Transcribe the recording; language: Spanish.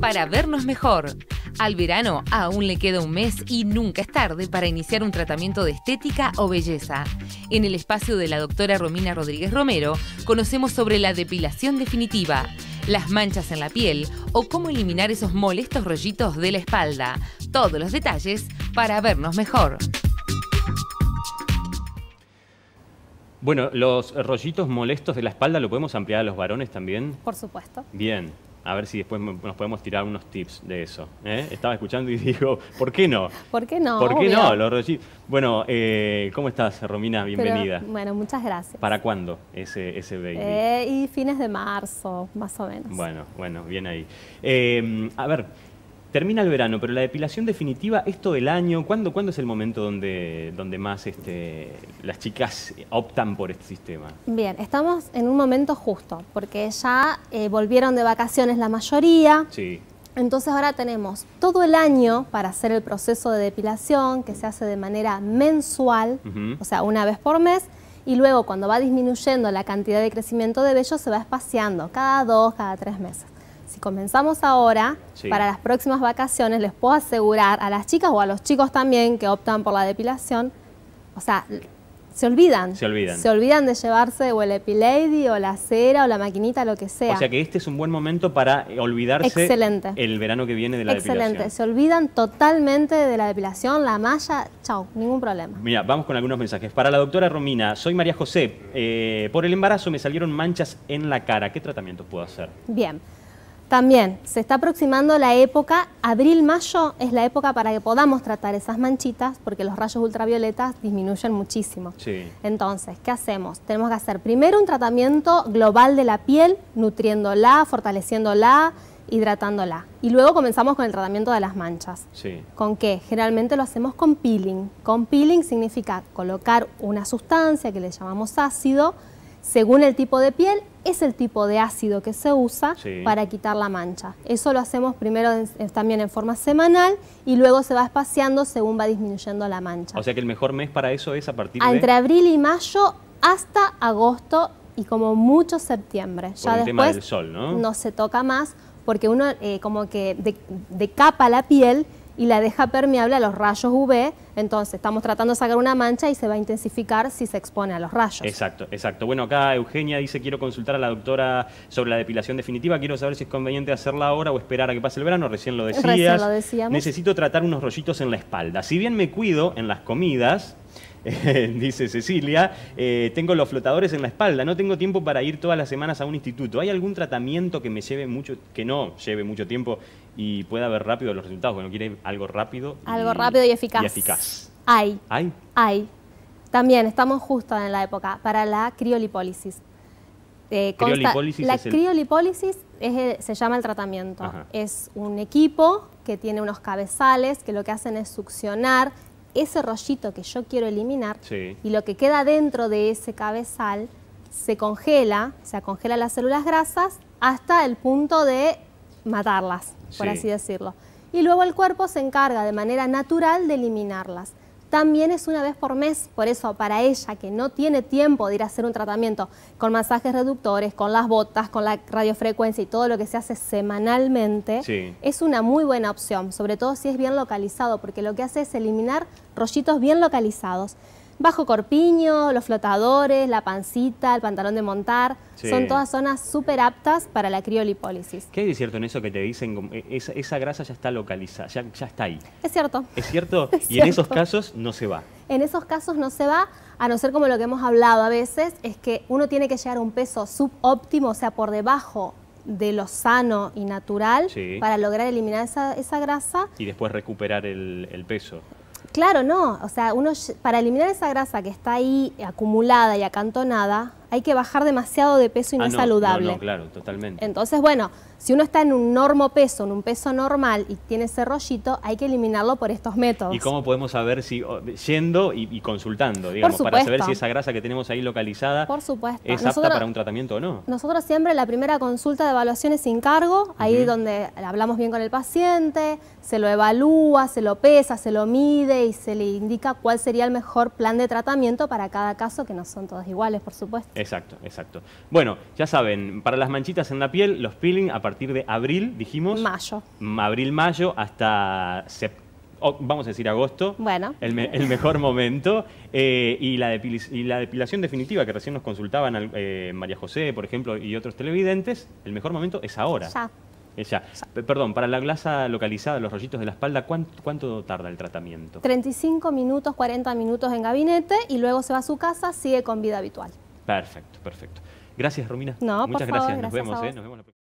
Para vernos mejor. Al verano aún le queda un mes y nunca es tarde para iniciar un tratamiento de estética o belleza. En el espacio de la doctora Romina Rodríguez Romero conocemos sobre la depilación definitiva, las manchas en la piel o cómo eliminar esos molestos rollitos de la espalda. Todos los detalles para vernos mejor. Bueno, los rollitos molestos de la espalda lo podemos ampliar a los varones también. Por supuesto. Bien. A ver si después nos podemos tirar unos tips de eso. ¿eh? Estaba escuchando y digo, ¿por qué no? ¿Por qué no? ¿Por qué no? Los rollitos. Bueno, eh, ¿cómo estás, Romina? Bienvenida. bueno, muchas gracias. ¿Para cuándo ese, ese baby? Eh, y fines de marzo, más o menos. Bueno, bueno, bien ahí. Em, a ver, termina el verano, pero la depilación definitiva es todo el año. ¿Cuándo, es el momento donde, más este, las chicas optan por este sistema? Bien, estamos en un momento justo, porque ya eh, volvieron de vacaciones la mayoría. Sí. Entonces ahora tenemos todo el año para hacer el proceso de depilación, que se hace de manera mensual, o sea, una vez por mes, y luego cuando va disminuyendo la cantidad de crecimiento de vello se va espaciando cada dos, cada tres meses si comenzamos ahora, para las próximas vacaciones les puedo asegurar a las chicas o a los chicos también que optan por la depilación, o sea, se olvidan. Se olvidan. Se olvidan de llevarse o el Epilady o la cera o la maquinita, lo que sea. O sea que este es un buen momento para eh, olvidarse el verano que viene de la Excelente. depilación. Excelente. Se olvidan totalmente de la depilación, la malla, chao, ningún problema. Mira, vamos con algunos mensajes. Para la doctora Romina, soy María José. Eh, por el embarazo me salieron manchas en la cara. ¿Qué tratamiento puedo hacer? Bien. También se está aproximando la época, abril-mayo es la época para que podamos tratar esas manchitas porque los rayos ultravioletas disminuyen muchísimo. Sí. Entonces, ¿qué hacemos? Tenemos que hacer primero un tratamiento global de la piel, nutriéndola, fortaleciéndola, hidratándola. Y luego comenzamos con el tratamiento de las manchas. Sí. ¿Con qué? Generalmente lo hacemos con peeling. Con peeling significa colocar una sustancia que le llamamos ácido, según el tipo de piel, es el tipo de ácido que se usa para quitar la mancha. Eso lo hacemos primero también en forma semanal y luego se va espaciando según va disminuyendo la mancha. O sea que el mejor mes para eso es a partir ah, de... Entre abril y mayo hasta agosto y como mucho septiembre. ya después ¿no? se toca más porque uno eh, como que decapa la piel y la deja permeable a los rayos UV, entonces estamos tratando de sacar una mancha y se va a intensificar si se expone a los rayos. Exacto, exacto. Bueno, acá Eugenia dice, quiero consultar a la doctora sobre la depilación definitiva, quiero saber si es conveniente hacerla ahora o esperar a que pase el verano, recién lo decías. Recién lo decíamos. Necesito tratar unos rollitos en la espalda. Si bien me cuido en las comidas, dice Cecilia, eh, tengo los flotadores en la espalda, no tengo tiempo para ir todas las semanas a un instituto. ¿Hay algún tratamiento que me lleve mucho, que no lleve mucho tiempo y pueda ver rápido los resultados? Bueno, quiere algo rápido. Y, algo rápido y eficaz. eficaz. Hay. ¿Hay? Hay. También estamos justo en la época para la criolipólisis. Eh, criolipólisis la criolipólisis se llama el tratamiento. Es un equipo que tiene unos cabezales que lo que hacen es succionar ese rollito que yo quiero eliminar y lo que queda dentro de ese cabezal se congela, o sea, congela las células grasas hasta el punto de matarlas, por así decirlo. Y luego el cuerpo se encarga de manera natural de eliminarlas también es una vez por mes. Por eso, para ella que no tiene tiempo de ir a hacer un tratamiento con masajes reductores, con las botas, con la radiofrecuencia y todo lo que se hace semanalmente, es una muy buena opción, sobre todo si es bien localizado, porque lo que hace es eliminar rollitos bien localizados. Bajo Corpiño, los flotadores, la pancita, el pantalón de montar, son todas zonas súper aptas para la criolipólisis. ¿Qué hay de cierto en eso que te dicen? Eh, esa, grasa ya está localizada, ya, ya, está ahí. Es cierto. ¿Es cierto? y en esos casos no se va. En esos casos no se va, a no ser como lo que hemos hablado a veces, es que uno tiene que llegar a un peso subóptimo, o sea, por debajo de lo sano y natural para lograr eliminar esa, grasa. Y después recuperar el peso. Claro, no. O sea, uno para eliminar esa grasa que está ahí acumulada y acantonada, hay que bajar demasiado de peso y ah, no, es saludable. No, claro, totalmente. Entonces, bueno, si uno está en un normo peso, en un peso normal y tiene ese rollito, hay que eliminarlo por estos métodos. ¿Y cómo podemos saber si, yendo y, consultando, digamos, para saber si esa grasa que tenemos ahí localizada es apta para un tratamiento o no? Nosotros siempre la primera consulta de evaluación es sin cargo, ahí donde hablamos bien con el paciente, se lo evalúa, se lo pesa, se lo mide y se le indica cuál sería el mejor plan de tratamiento para cada caso, que no son todos iguales, por supuesto. Exacto, exacto. Bueno, ya saben, para las manchitas en la piel, los peeling a partir de abril, dijimos. Mayo. Abril, mayo, hasta vamos a decir agosto, bueno. el, mejor momento, eh, y, la depilación definitiva que recién nos consultaban eh, María José, por ejemplo, y otros televidentes, el mejor momento es ahora. Ya. ya. Perdón, para la glasa localizada, los rollitos de la espalda, ¿cuánto, tarda el tratamiento? 35 minutos, 40 minutos en gabinete y luego se va a su casa, sigue con vida habitual. Perfecto, perfecto. Gracias, Romina. No, Muchas gracias. Nos vemos. ¿eh? nos vemos la próxima.